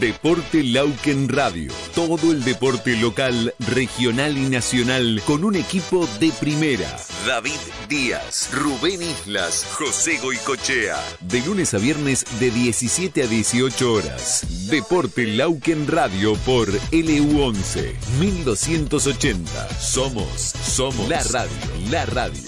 Deporte Lauken Radio. Todo el deporte local, regional y nacional con un equipo de primera. David Díaz, Rubén Islas, José Goicochea. De lunes a viernes de 17 a 18 horas. Deporte Lauken Radio por LU11 1280. Somos, somos la radio, la radio.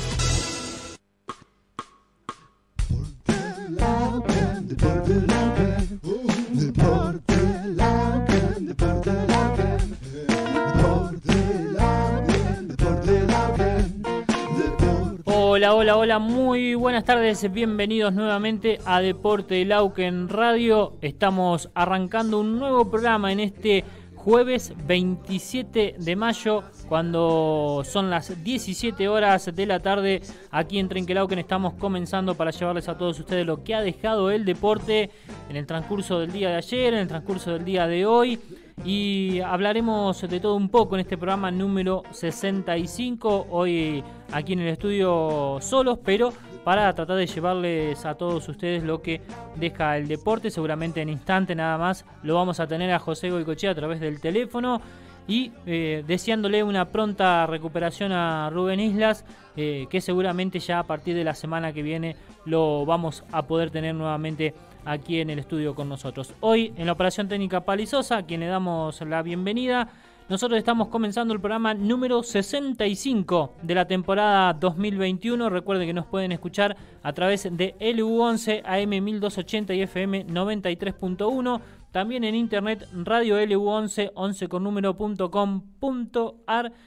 hola, hola, muy buenas tardes, bienvenidos nuevamente a Deporte de Lauquen Radio. Estamos arrancando un nuevo programa en este jueves 27 de mayo, cuando son las 17 horas de la tarde. Aquí en Trenquelauquen estamos comenzando para llevarles a todos ustedes lo que ha dejado el deporte en el transcurso del día de ayer, en el transcurso del día de hoy y hablaremos de todo un poco en este programa número 65, hoy aquí en el estudio solos, pero para tratar de llevarles a todos ustedes lo que deja el deporte, seguramente en instante nada más lo vamos a tener a José Goicochea a través del teléfono y eh, deseándole una pronta recuperación a Rubén Islas, eh, que seguramente ya a partir de la semana que viene lo vamos a poder tener nuevamente aquí en el estudio con nosotros. Hoy en la operación técnica Palizosa, a quien le damos la bienvenida, nosotros estamos comenzando el programa número 65 de la temporada 2021. Recuerden que nos pueden escuchar a través de LU11 AM1280 y FM 93.1 también en internet radio LU11, 11 con número punto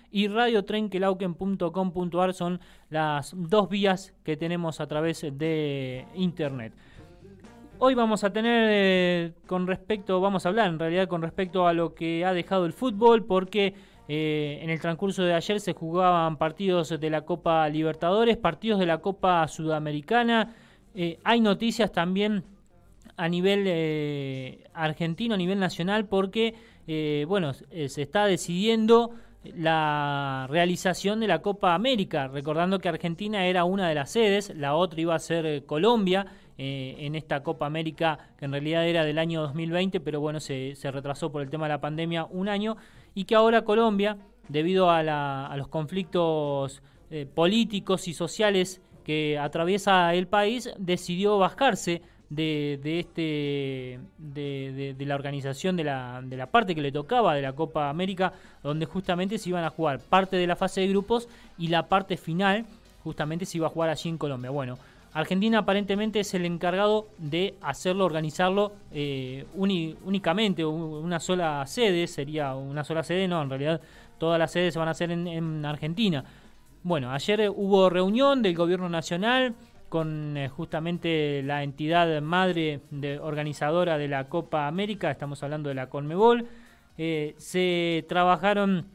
y radiotrenkelauken.com.ar son las dos vías que tenemos a través de internet. Hoy vamos a tener eh, con respecto, vamos a hablar en realidad con respecto a lo que ha dejado el fútbol, porque eh, en el transcurso de ayer se jugaban partidos de la Copa Libertadores, partidos de la Copa Sudamericana. Eh, hay noticias también a nivel eh, argentino, a nivel nacional, porque eh, bueno, eh, se está decidiendo la realización de la Copa América, recordando que Argentina era una de las sedes, la otra iba a ser Colombia en esta Copa América que en realidad era del año 2020, pero bueno, se, se retrasó por el tema de la pandemia un año y que ahora Colombia, debido a, la, a los conflictos políticos y sociales que atraviesa el país, decidió bajarse de, este de, la organización de la, de la parte que le tocaba de la Copa América, donde justamente se iban a jugar parte de la fase de grupos y la parte final justamente se iba a jugar allí en Colombia. Bueno, Argentina aparentemente es el encargado de hacerlo, organizarlo eh, únicamente, una sola sede, sería una sola sede, no, en realidad todas las sedes se van a hacer en, en Argentina. Bueno, ayer hubo reunión del gobierno nacional, con eh, justamente la entidad madre organizadora de la Copa América, estamos hablando de la Conmebol. Eh, se trabajaron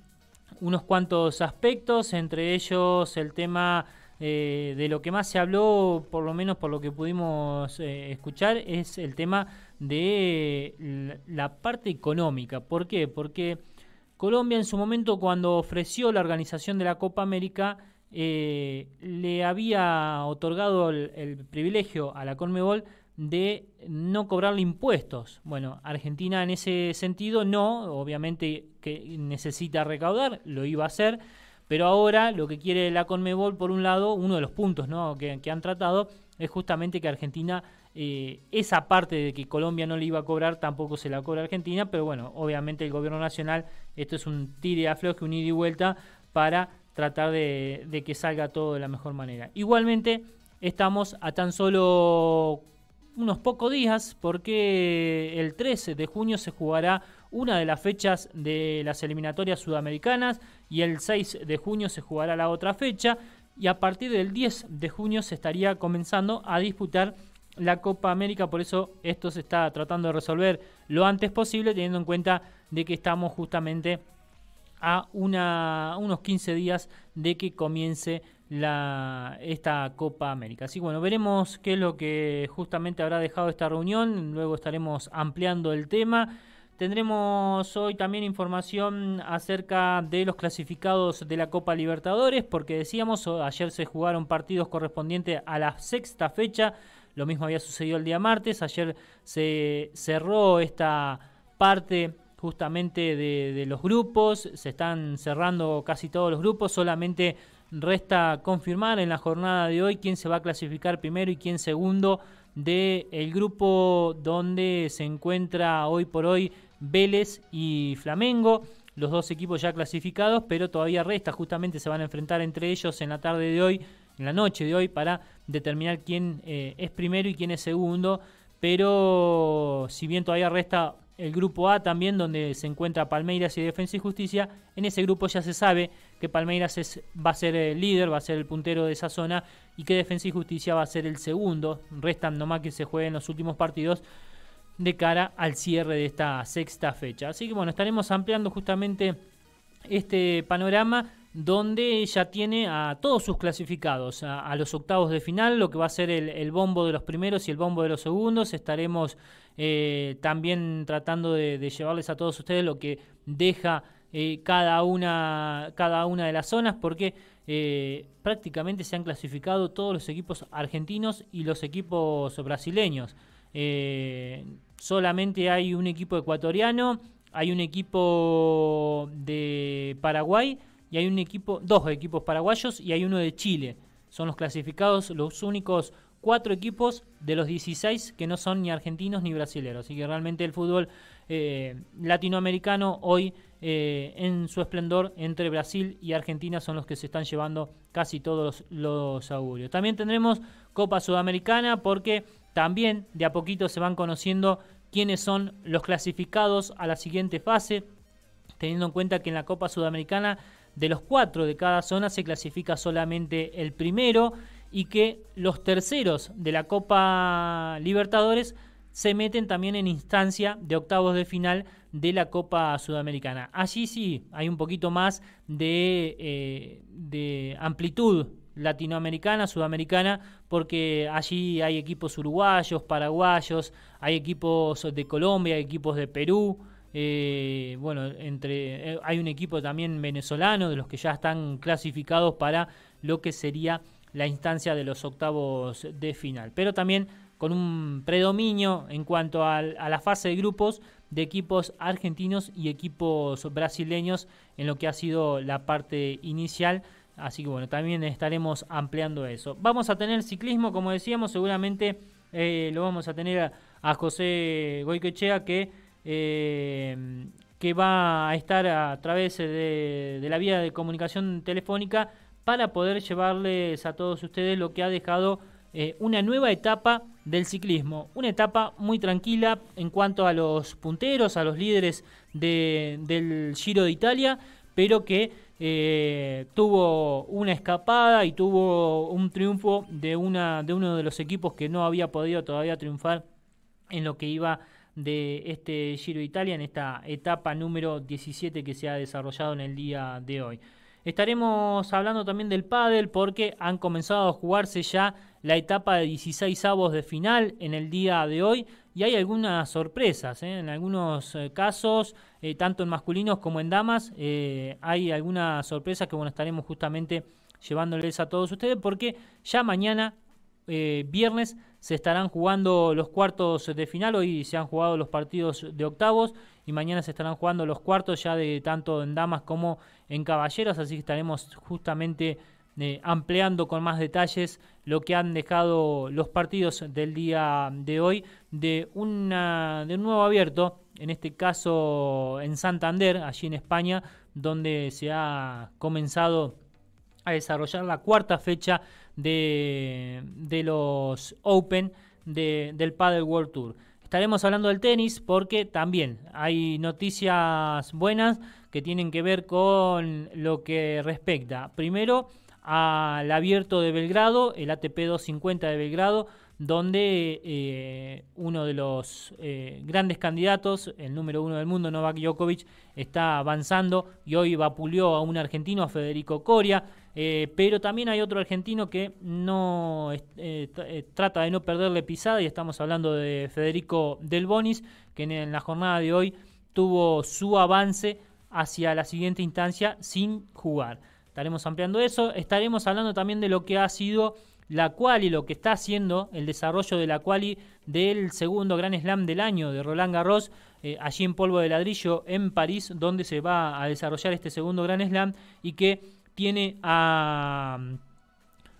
unos cuantos aspectos, entre ellos el tema eh, de lo que más se habló, por lo menos por lo que pudimos escuchar, es el tema de la parte económica. ¿Por qué? Porque Colombia en su momento cuando ofreció la organización de la Copa América eh, le había otorgado el, privilegio a la Conmebol de no cobrarle impuestos. Bueno, Argentina en ese sentido no, obviamente que necesita recaudar, lo iba a hacer, pero ahora lo que quiere la Conmebol, por un lado, uno de los puntos que, han tratado es justamente que Argentina, eh, esa parte de que Colombia no le iba a cobrar, tampoco se la cobra Argentina, pero bueno, obviamente el gobierno nacional, esto es un tire afloje, un ida y vuelta para tratar de, que salga todo de la mejor manera. Igualmente, estamos a tan solo unos pocos días porque el 13 de junio se jugará una de las fechas de las eliminatorias sudamericanas y el 6 de junio se jugará la otra fecha y a partir del 10 de junio se estaría comenzando a disputar la Copa América, por eso esto se está tratando de resolver lo antes posible teniendo en cuenta de que estamos justamente a unos 15 días de que comience la, esta Copa América. Así bueno, veremos qué es lo que justamente habrá dejado esta reunión, luego estaremos ampliando el tema. Tendremos hoy también información acerca de los clasificados de la Copa Libertadores, porque decíamos, ayer se jugaron partidos correspondientes a la sexta fecha, lo mismo había sucedido el día martes, ayer se cerró esta parte justamente de, los grupos, se están cerrando casi todos los grupos, solamente resta confirmar en la jornada de hoy quién se va a clasificar primero y quién segundo de el grupo donde se encuentra hoy por hoy Vélez y Flamengo, los dos equipos ya clasificados, pero todavía resta, justamente se van a enfrentar entre ellos en la tarde de hoy, en la noche de hoy, para determinar quién eh, es primero y quién es segundo, pero si bien todavía resta el grupo A también, donde se encuentra Palmeiras y Defensa y Justicia. En ese grupo ya se sabe que Palmeiras es, va a ser el líder, va a ser el puntero de esa zona y que Defensa y Justicia va a ser el segundo. Restan nomás que se jueguen los últimos partidos de cara al cierre de esta sexta fecha. Así que bueno, estaremos ampliando justamente este panorama donde ya tiene a todos sus clasificados, a, los octavos de final, lo que va a ser el, bombo de los primeros y el bombo de los segundos. Estaremos eh, también tratando de, llevarles a todos ustedes lo que deja eh, cada, una, cada una de las zonas, porque eh, prácticamente se han clasificado todos los equipos argentinos y los equipos brasileños. solamente hay un equipo ecuatoriano, hay un equipo de Paraguay, y hay un equipo, dos equipos paraguayos y hay uno de Chile. Son los clasificados, los únicos cuatro equipos de los 16 que no son ni argentinos ni brasileros. Así que realmente el fútbol eh, latinoamericano hoy eh, en su esplendor entre Brasil y Argentina son los que se están llevando casi todos los augurios. También tendremos Copa Sudamericana porque también de a poquito se van conociendo quiénes son los clasificados a la siguiente fase, teniendo en cuenta que en la Copa Sudamericana de los cuatro de cada zona se clasifica solamente el primero y que los terceros de la Copa Libertadores se meten también en instancia de octavos de final de la Copa Sudamericana. Allí sí hay un poquito más de, eh, amplitud latinoamericana, sudamericana, porque allí hay equipos uruguayos, paraguayos, hay equipos de Colombia, hay equipos de Perú, eh, bueno, entre eh, hay un equipo también venezolano de los que ya están clasificados para lo que sería la instancia de los octavos de final. Pero también con un predominio en cuanto a, la fase de grupos de equipos argentinos y equipos brasileños en lo que ha sido la parte inicial. Así que bueno, también estaremos ampliando eso. Vamos a tener ciclismo, como decíamos, seguramente eh, lo vamos a tener a, José Goicoechea que Em, que va a estar a través de, la vía de comunicación telefónica para poder llevarles a todos ustedes lo que ha dejado eh, una nueva etapa del ciclismo. Una etapa muy tranquila en cuanto a los punteros, a los líderes del Giro de Italia, pero que eh, tuvo una escapada y tuvo un triunfo de, una, de uno de los equipos que no había podido todavía triunfar en lo que iba de este Giro Italia en esta etapa número 17 que se ha desarrollado en el día de hoy. Estaremos hablando también del pádel porque han comenzado a jugarse ya la etapa de 16 avos de final en el día de hoy y hay algunas sorpresas. ¿eh? En algunos eh, casos, eh, tanto en masculinos como en damas, hay algunas sorpresas que bueno, estaremos justamente llevándoles a todos ustedes porque ya mañana, viernes, se estarán jugando los cuartos de final, hoy se han jugado los partidos de octavos y mañana se estarán jugando los cuartos ya de tanto en damas como en caballeros, así que estaremos justamente eh, ampliando con más detalles lo que han dejado los partidos del día de hoy de, de un nuevo abierto, en este caso en Santander, allí en España, donde se ha comenzado a desarrollar la cuarta fecha de, de los Open de, del Paddle World Tour. Estaremos hablando del tenis porque también hay noticias buenas que tienen que ver con lo que respecta primero al abierto de Belgrado, el ATP 250 de Belgrado donde eh, uno de los eh, grandes candidatos, el número uno del mundo, Novak Djokovic, está avanzando y hoy vapuleó a un argentino, a Federico Coria, eh, pero también hay otro argentino que no trata de no perderle pisada y estamos hablando de Federico Del Bonis, que en la jornada de hoy tuvo su avance hacia la siguiente instancia sin jugar. Estaremos ampliando eso, estaremos hablando también de lo que ha sido la quali, lo que está haciendo el desarrollo de la quali del segundo Gran Slam del año de Roland Garros, eh, allí en polvo de ladrillo en París, donde se va a desarrollar este segundo Gran Slam y que tiene a,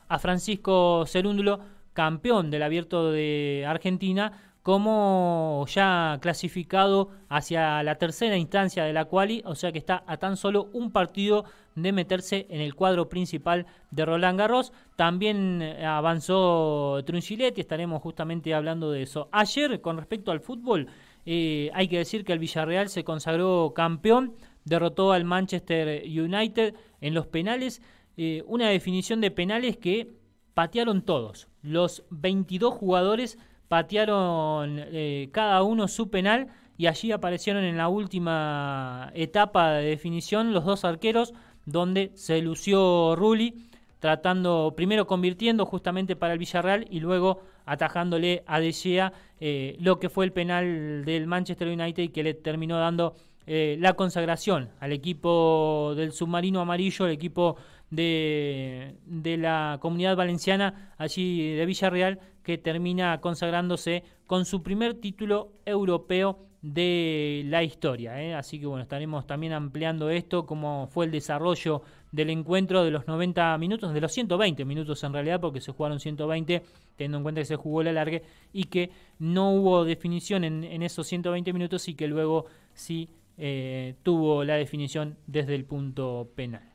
a Francisco Cerúndulo campeón del abierto de Argentina como ya clasificado hacia la tercera instancia de la quali, o sea que está a tan solo un partido de meterse en el cuadro principal de Roland Garros. También eh, avanzó Trunchiletti, estaremos justamente hablando de eso. Ayer, con respecto al fútbol, eh, hay que decir que el Villarreal se consagró campeón, derrotó al Manchester United en los penales, eh, una definición de penales que patearon todos, los 22 jugadores patearon eh, cada uno su penal y allí aparecieron en la última etapa de definición los dos arqueros donde se lució Rulli tratando primero convirtiendo justamente para el Villarreal y luego atajándole a De Gea eh, lo que fue el penal del Manchester United que le terminó dando eh, la consagración al equipo del submarino amarillo, el equipo de, la comunidad valenciana allí de Villarreal, que termina consagrándose con su primer título europeo de la historia. ¿eh? Así que bueno, estaremos también ampliando esto, como fue el desarrollo del encuentro de los 90 minutos, de los 120 minutos en realidad, porque se jugaron 120, teniendo en cuenta que se jugó el alargue y que no hubo definición en, esos 120 minutos y que luego sí eh, tuvo la definición desde el punto penal.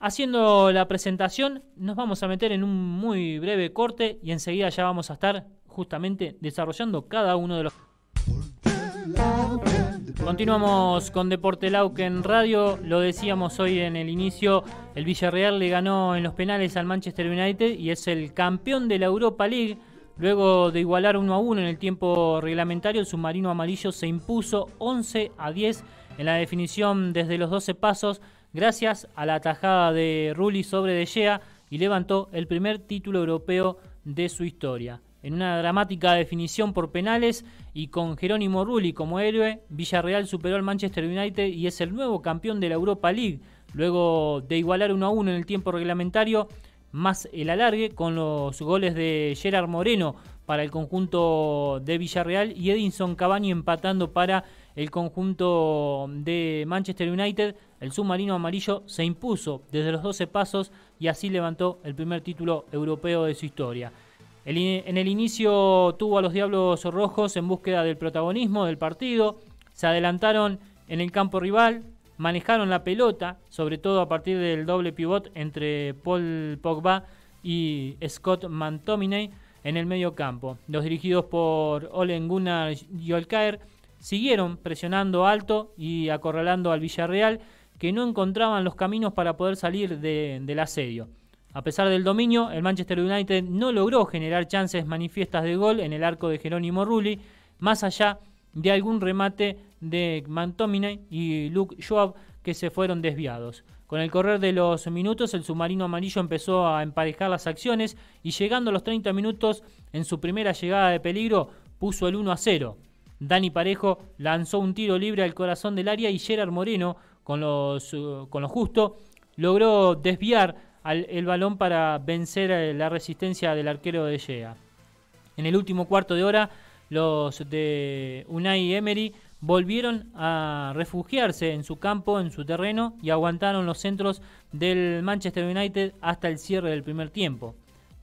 Haciendo la presentación, nos vamos a meter en un muy breve corte y enseguida ya vamos a estar justamente desarrollando cada uno de los... Continuamos con Deporte en Radio. Lo decíamos hoy en el inicio, el Villarreal le ganó en los penales al Manchester United y es el campeón de la Europa League. Luego de igualar 1 a 1 en el tiempo reglamentario, el submarino amarillo se impuso 11 a 10 en la definición desde los 12 pasos gracias a la tajada de Rulli sobre De Gea y levantó el primer título europeo de su historia. En una dramática definición por penales y con Jerónimo Rulli como héroe, Villarreal superó al Manchester United y es el nuevo campeón de la Europa League, luego de igualar 1 a 1 en el tiempo reglamentario, más el alargue con los goles de Gerard Moreno para el conjunto de Villarreal y Edinson Cavani empatando para el conjunto de Manchester United, el submarino amarillo se impuso desde los 12 pasos y así levantó el primer título europeo de su historia. en el inicio tuvo a los Diablos Rojos en búsqueda del protagonismo del partido, se adelantaron en el campo rival, manejaron la pelota, sobre todo a partir del doble pivot entre Paul Pogba y Scott Mantominey en el medio campo. Los dirigidos por Olen Gunnar Jolkaer siguieron presionando alto y acorralando al Villarreal, que no encontraban los caminos para poder salir del asedio. A pesar del dominio, el Manchester United no logró generar chances manifiestas de gol en el arco de Jerónimo Rulli, más allá de algún remate de Mantomine y Luke Schwab que se fueron desviados. Con el correr de los minutos, el submarino amarillo empezó a emparejar las acciones y llegando a los 30 minutos en su primera llegada de peligro puso el 1 a 0. Dani Parejo lanzó un tiro libre al corazón del área y Gerard Moreno, con, los, con lo justo, logró desviar el balón para vencer eh, la resistencia del arquero de Yea. En el último cuarto de hora, los de Unai Emery volvieron a refugiarse en su campo, en su terreno, y aguantaron los centros del Manchester United hasta el cierre del primer tiempo.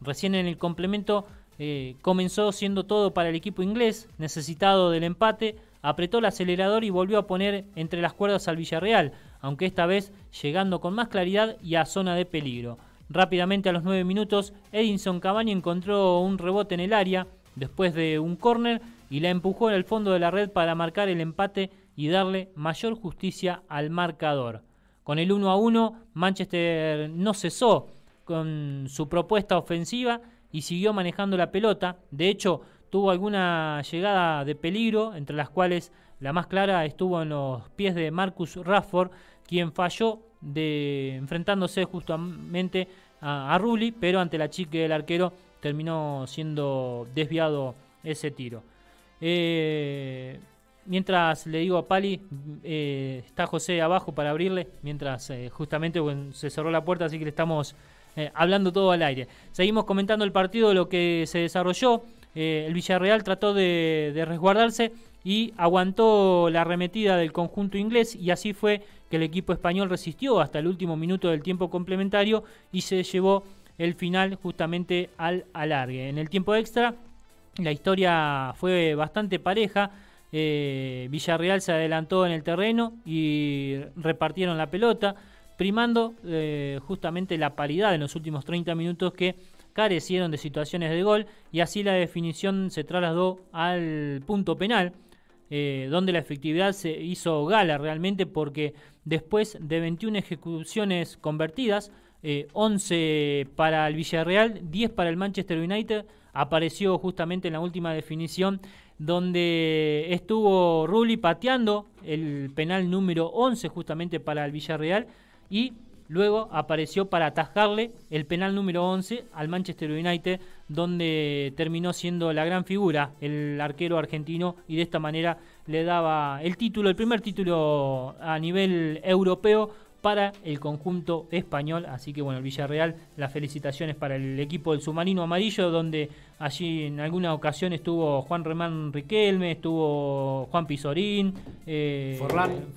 Recién en el complemento, eh, comenzó siendo todo para el equipo inglés, necesitado del empate, apretó el acelerador y volvió a poner entre las cuerdas al Villarreal, aunque esta vez llegando con más claridad y a zona de peligro. Rápidamente a los 9 minutos, Edinson Cavani encontró un rebote en el área después de un córner y la empujó en el fondo de la red para marcar el empate y darle mayor justicia al marcador. Con el 1 a 1, Manchester no cesó con su propuesta ofensiva y siguió manejando la pelota. De hecho, tuvo alguna llegada de peligro, entre las cuales la más clara estuvo en los pies de Marcus Rafford, quien falló de, enfrentándose justamente a, a pero ante la chique del arquero terminó siendo desviado ese tiro. Eh, mientras le digo a Pali, eh, está José abajo para abrirle, mientras eh, justamente se cerró la puerta, así que le estamos eh, hablando todo al aire. Seguimos comentando el partido, lo que se desarrolló. Eh, el Villarreal trató de, resguardarse y aguantó la arremetida del conjunto inglés y así fue que el equipo español resistió hasta el último minuto del tiempo complementario y se llevó el final justamente al alargue. En el tiempo extra la historia fue bastante pareja. Eh, Villarreal se adelantó en el terreno y repartieron la pelota primando eh, justamente la paridad en los últimos 30 minutos que carecieron de situaciones de gol y así la definición se trasladó al punto penal, eh, donde la efectividad se hizo gala realmente porque después de 21 ejecuciones convertidas, 11 eh, para el Villarreal, 10 para el Manchester United, apareció justamente en la última definición donde estuvo Rulli pateando el penal número 11 justamente para el Villarreal y luego apareció para atajarle el penal número 11 al Manchester United, donde terminó siendo la gran figura el arquero argentino y de esta manera le daba el título, el primer título a nivel europeo para el conjunto español. Así que bueno, el Villarreal, las felicitaciones para el equipo del submarino amarillo, donde allí en alguna ocasión estuvo Juan Remán Riquelme, estuvo Juan Pisorín, eh,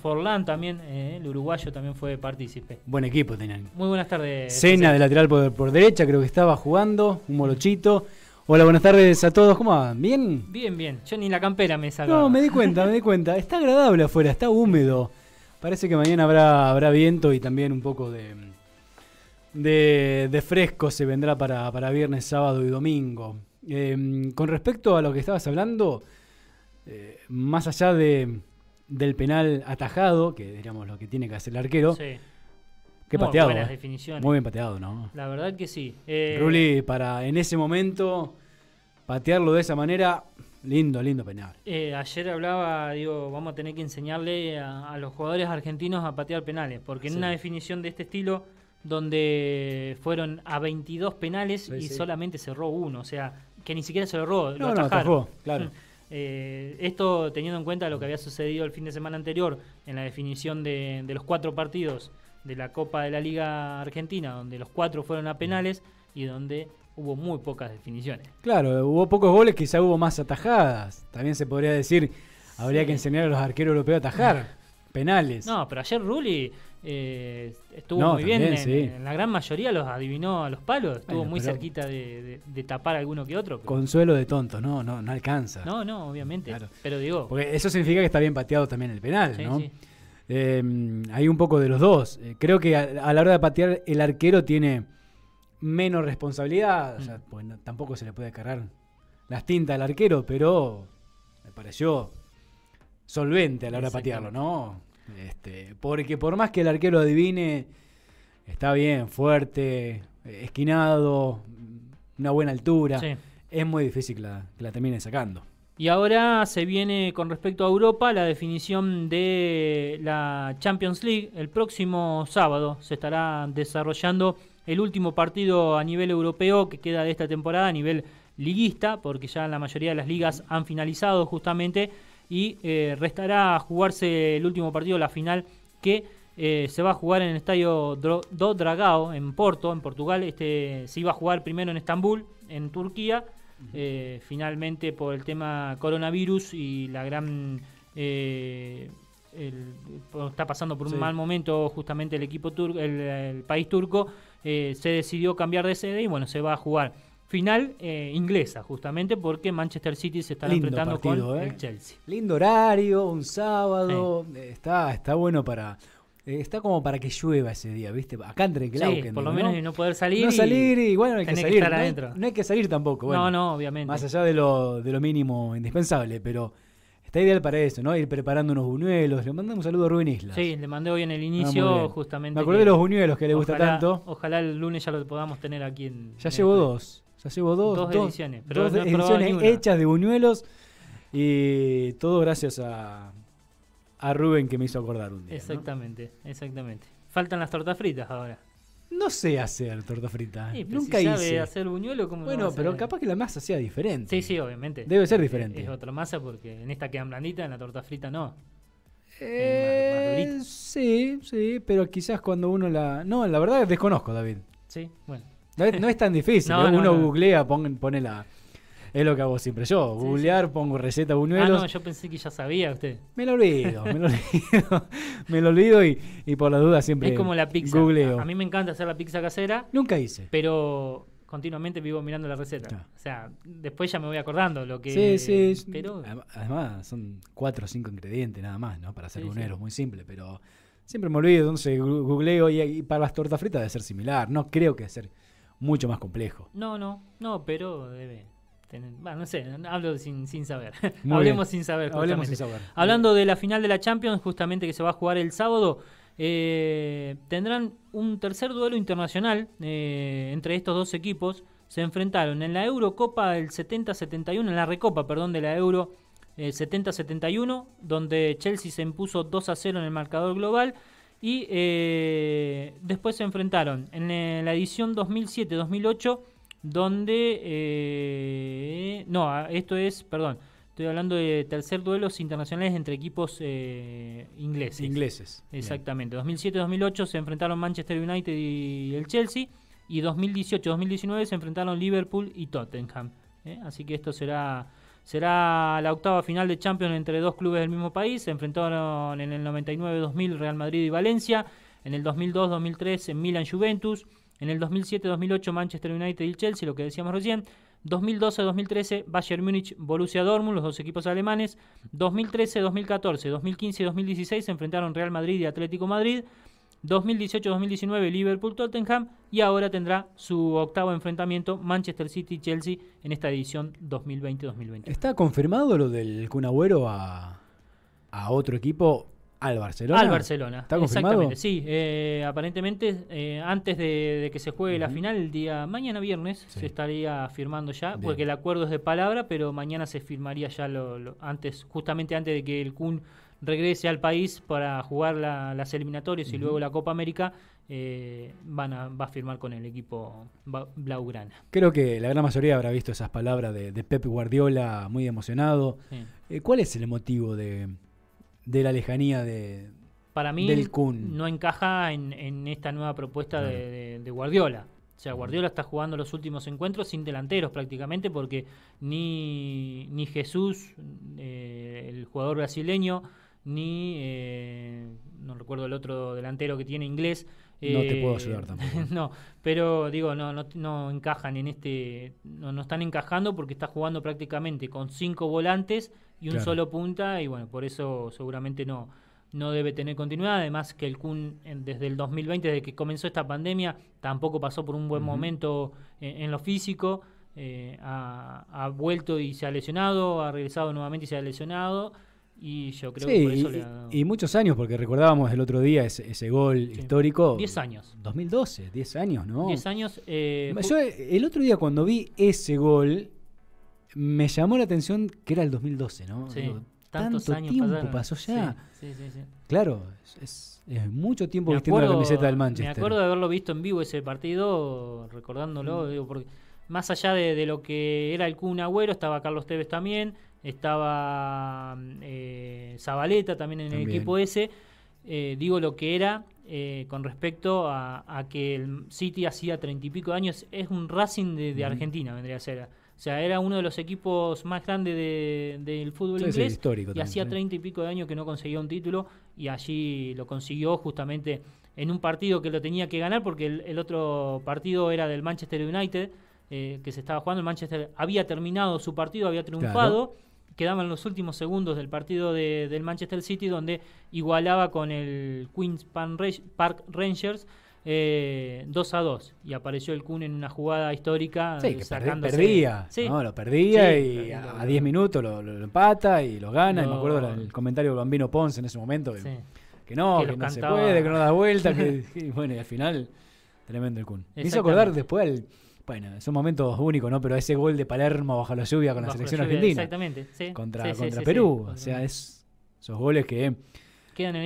Forlán. también, eh, el uruguayo también fue partícipe. Buen equipo tenían. Muy buenas tardes. Cena de lateral por, derecha, creo que estaba jugando, un molochito. Hola, buenas tardes a todos. ¿Cómo van? ¿Bien? Bien, bien. Yo ni la campera me salgo. No, me di cuenta, me di cuenta. Está agradable afuera, está húmedo. Parece que mañana habrá, habrá viento y también un poco de, de, fresco se vendrá para, viernes, sábado y domingo. Em, con respecto a lo que estabas hablando, eh, más allá de, del penal atajado, que diríamos lo que tiene que hacer el arquero, Qué pateado. ¿eh? Muy bien pateado, ¿no? La verdad que sí. Eh... para en ese momento patearlo de esa manera, Lindo, lindo penal. Eh, ayer hablaba, digo, vamos a tener que enseñarle a, los jugadores argentinos a patear penales, porque en una definición de este estilo, donde fueron a 22 penales y solamente cerró uno, o sea, que ni siquiera se lo robó, lo atajaron. claro. Eh, esto teniendo en cuenta lo que había sucedido el fin de semana anterior en la definición de, de los cuatro partidos de la Copa de la Liga Argentina, donde los cuatro fueron a penales y donde hubo muy pocas definiciones. Claro, hubo pocos goles, quizá hubo más atajadas. También se podría decir, habría que enseñar a los arqueros europeos a atajar. Penales. No, pero ayer Rulli eh, estuvo muy bien. En, la gran mayoría los adivinó a los palos. Estuvo muy cerquita de, tapar alguno que otro. Consuelo de tonto, no, no, no alcanza. No, no, obviamente. Pero digo. Porque eso significa que está bien pateado también el penal, ¿no? Eh, hay un poco de los dos. Eh, creo que a la hora de patear, el arquero tiene menos responsabilidad. Mm. Pues tampoco se le puede cargar las tintas al arquero, pero me pareció solvente a la hora de patearlo, ¿no? Este, porque por más que el arquero adivine, está bien, fuerte, esquinado, una buena altura. Es muy difícil que la, que la termine sacando. Y ahora se viene con respecto a Europa la definición de la Champions League. El próximo sábado se estará desarrollando el último partido a nivel europeo que queda de esta temporada a nivel liguista, porque ya la mayoría de las ligas han finalizado justamente, y eh, restará jugarse el último partido, la final, que eh, se va a jugar en el estadio Do Dragao, en Porto, en Portugal. Este, se iba a jugar primero en Estambul, en Turquía, eh, finalmente por el tema coronavirus y la gran... está pasando por un mal momento justamente el equipo el país turco eh, se decidió cambiar de sede y bueno, se va a jugar final eh, inglesa, justamente porque Manchester City se está enfrentando con ¿eh? el Chelsea. Lindo horario, un sábado, está, está bueno para... Está como para que llueva ese día, ¿viste? Acá entre ¿no? por lo menos y no poder salir. No salir y, bueno, hay que salir. estar no, hay, no, hay, que salir tampoco. no, no, obviamente. Más allá de lo, de lo mínimo indispensable, pero Está ideal para eso, ¿no? Ir preparando unos buñuelos. Le mandé un saludo a Rubén Islas. Sí, le mandé hoy en el ah, inicio, justamente. Me acordé de los buñuelos que le gusta tanto. Ojalá el lunes ya lo podamos tener aquí en. Ya llevo este dos. Ya llevo dos. Dos, ediciones. dos ediciones hechas de buñuelos. Y todo gracias a, Rubén que me hizo acordar un día. Exactamente, exactamente. Faltan las tortas fritas ahora. No sé hacer torta frita. Nunca sabe hacer buñuelo como Bueno, pero capaz que la masa sea diferente. Sí, sí, obviamente. Debe ser diferente. Es, otra masa porque en esta quedan blandita, en la torta frita no. Eh, sí, sí, pero quizás cuando uno la. No, la verdad desconozco, David. Sí, bueno. no es tan difícil. ¿eh? uno googlea, pone la. Es lo que hago siempre yo. googlear, pongo receta buñuelos. Ah, no, yo pensé que ya sabía usted. Me lo olvido, me lo olvido. me lo olvido y, por la duda siempre. Es como la pizza. A, mí me encanta hacer la pizza casera. Nunca hice. Pero continuamente vivo mirando la receta. O sea, después ya me voy acordando lo que. Sí, sí. Pero... Además, son cuatro o cinco ingredientes nada más, ¿no? Para hacer buñuelos, muy simple, pero. Siempre me olvido, entonces googleo y, y, para las tortas fritas debe ser similar. No creo que debe ser mucho más complejo. No, no, no, pero debe, no sé, hablo sin, saber. Hablemos sin saber. Hablando de la final de la Champions, justamente que se va a jugar el sábado, eh, tendrán un tercer duelo internacional eh, entre estos dos equipos. Se enfrentaron en la Eurocopa del 70-71, en la Recopa, perdón, de la Euro 70-71, eh, donde Chelsea se impuso 2 a 0 en el marcador global. Y después se enfrentaron en la edición 2007-2008 donde... Eh, no, ah, esto es, perdón, estoy hablando de tercer duelos internacionales entre equipos eh, ingleses. Ingleses. Exactamente. 2007-2008 se enfrentaron Manchester United y el Chelsea y 2018-2019 se enfrentaron Liverpool y Tottenham. ¿eh? Así que esto será... Será la octava final de Champions entre dos clubes del mismo país. Se enfrentaron en el 99-2000 Real Madrid y Valencia, en el 2002-2003 en Milan Juventus, en el 2007-2008 Manchester United y Chelsea, lo que decíamos recién. 2012-2013 Bayern Múnich, Borussia Dortmund, los dos equipos alemanes. 2013-2014, 2015 2016 se enfrentaron Real Madrid y Atlético Madrid. 2018-2019 Liverpool-Tottenham y ahora tendrá su octavo enfrentamiento Manchester City-Chelsea en esta edición 2020-2021. ¿Está confirmado lo del Kun a otro equipo ¿Al Barcelona? Al Barcelona. Exactamente, sí. Eh, aparentemente, eh, antes de, que se juegue la final, el día mañana viernes, se estaría firmando ya, porque el acuerdo es de palabra, pero mañana se firmaría ya lo, antes, justamente antes de que el Kun regrese al país para jugar las eliminatorias y luego la Copa América, eh, van a, va a firmar con el equipo blaugrana. Creo que la gran mayoría habrá visto esas palabras de, Pepe Guardiola muy emocionado. ¿Cuál es el motivo de, de la lejanía de, Para mí, No encaja en, esta nueva propuesta de, Guardiola. O sea, Guardiola está jugando los últimos encuentros sin delanteros prácticamente porque ni, Jesús, eh, el jugador brasileño, ni, eh, no recuerdo el otro delantero que tiene inglés, no te puedo eh, ayudar tampoco. no, pero digo, no, no, encajan en este. No, no, están encajando porque está jugando prácticamente con cinco volantes y un solo punta, y bueno, por eso seguramente no, no debe tener continuidad. Además que el Kun eh, desde el 2020, desde que comenzó esta pandemia, tampoco pasó por un buen momento eh, en, lo físico. Eh, ha, vuelto y se ha lesionado, ha regresado nuevamente y se ha lesionado. Y yo creo que por eso y, le ha y muchos años, porque recordábamos el otro día ese, gol histórico. 10 años. 2012, 10 años, ¿no? 10 años. yo el otro día cuando vi ese gol, me llamó la atención que era el 2012, ¿no? Sí, tanto tiempo pasó ya. Sí, sí, sí, claro, es, mucho tiempo vistiendo la camiseta del Manchester. Me acuerdo de haberlo visto en vivo ese partido, recordándolo, mm. digo, porque más allá de, lo que era el Kun Agüero, estaba Carlos Tevez también, estaba eh, Zabaleta también en el equipo ese. Eh, digo lo que era eh, con respecto a, que el City hacía treinta y pico de años, es un Racing de, mm. Argentina, vendría a ser. O sea, era uno de los equipos más grandes del fútbol inglés. y hacía treinta y pico de años que no conseguía un título y allí lo consiguió justamente en un partido que lo tenía que ganar porque el, otro partido era del Manchester United eh, que se estaba jugando. El Manchester había terminado su partido, había triunfado. Quedaban los últimos segundos del partido del Manchester City donde igualaba con el Queen's Park Rangers eh, 2 a 2 y apareció el Kun en una jugada histórica. que perdía. Lo perdía y a 10 minutos lo, empata y lo gana. Y me acuerdo del comentario de Bambino Ponce en ese momento. Que, no, que, no se puede, que no da vuelta. y bueno, y al final, tremendo el Kun. Me hizo acordar después el, Bueno, es un momento único, ¿no? Pero ese gol de Palermo bajo la lluvia con la selección argentina. Contra, contra Perú. o sea, es, esos goles que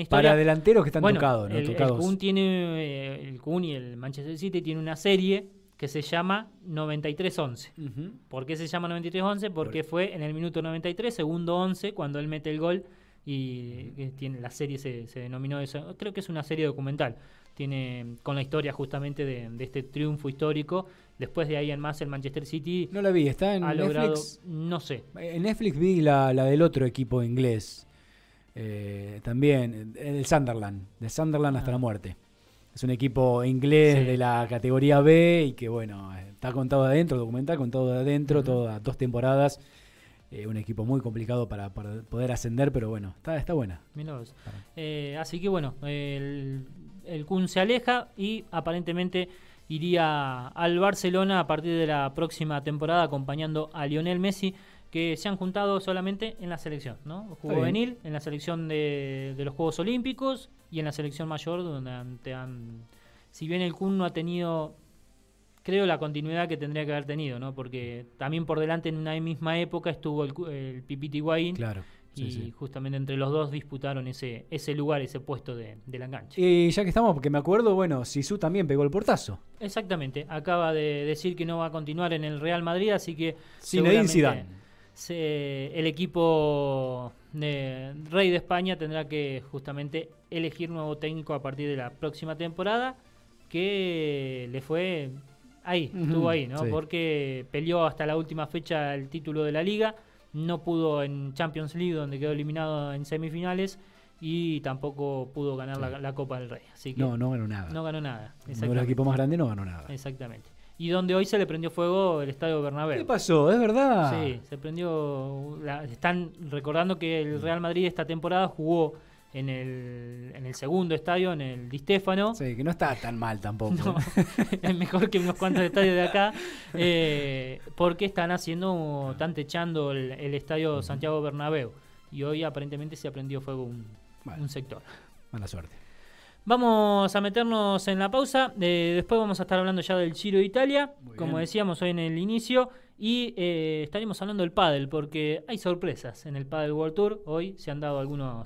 para delanteros que están tocados, ¿no? El, Kun tiene, eh, el Kun y el Manchester City tiene una serie que se llama 93-11. ¿Por qué se llama 93-11? Porque fue en el minuto 93, segundo 11, cuando él mete el gol y eh, tiene, la serie se, se, denominó eso. Creo que es una serie documental. Tiene con la historia justamente de, este triunfo histórico. Después de ahí en más el Manchester City. No la vi, está en Netflix. no sé. En Netflix vi la, la del otro equipo inglés. Eh, también el Sunderland, de Sunderland hasta ah. la muerte. Es un equipo inglés de la categoría B y que, bueno, está contado adentro, documental contado de adentro, todas dos temporadas. Eh, un equipo muy complicado para, poder ascender, pero bueno, está, está buena. Eh, así que, bueno, el, el Kun se aleja y aparentemente iría al Barcelona a partir de la próxima temporada acompañando a Lionel Messi que se han juntado solamente en la selección, ¿no? Juvenil, en la selección de, los Juegos Olímpicos y en la selección mayor, donde han, si bien el Kun no ha tenido, creo, la continuidad que tendría que haber tenido, ¿no? Porque también por delante en una misma época estuvo el, Pipiti Claro. y justamente entre los dos disputaron ese, ese lugar, ese puesto de, la cancha. Y eh, ya que estamos, porque me acuerdo, bueno, Sisu también pegó el portazo. Exactamente, acaba de decir que no va a continuar en el Real Madrid, así que... Sin Zidane se, el equipo de Rey de España tendrá que justamente elegir nuevo técnico a partir de la próxima temporada, que le fue ahí, estuvo ahí, ¿no? Porque peleó hasta la última fecha el título de la liga, no pudo en Champions League, donde quedó eliminado en semifinales, y tampoco pudo ganar la, Copa del Rey. Así que no, no ganó nada. No ganó nada. No el equipo más grande, no ganó nada. Exactamente y donde hoy se le prendió fuego el estadio Bernabéu. ¿Qué pasó? Es verdad. Sí, se prendió. están recordando que el Real Madrid esta temporada jugó en el, en el segundo estadio, en el Di Stéfano. Sí, que no está tan mal tampoco. es mejor que unos cuantos estadios de acá, eh, porque están haciendo, están techando el, estadio Santiago Bernabéu. Y hoy aparentemente se ha fuego un, un sector. Mala suerte. Vamos a meternos en la pausa. Eh, después vamos a estar hablando ya del Giro de Italia, como decíamos hoy en el inicio. Y eh, estaremos hablando del Paddle porque hay sorpresas en el Paddle World Tour. Hoy se han dado algunos.